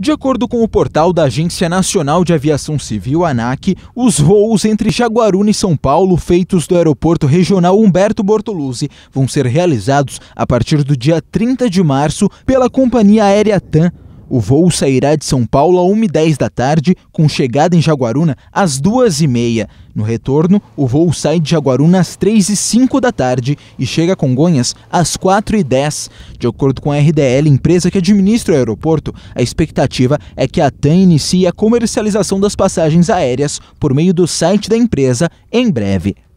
De acordo com o portal da Agência Nacional de Aviação Civil, ANAC, os voos entre Jaguaruna e São Paulo, feitos do Aeroporto Regional Humberto Bortoluzzi, vão ser realizados a partir do dia 30 de março pela companhia aérea TAM. O voo sairá de São Paulo às 1h10 da tarde, com chegada em Jaguaruna às 2h30. No retorno, o voo sai de Jaguaruna às 3h05 da tarde e chega a Congonhas às 4h10. De acordo com a RDL, empresa que administra o aeroporto, a expectativa é que a TAM inicie a comercialização das passagens aéreas por meio do site da empresa em breve.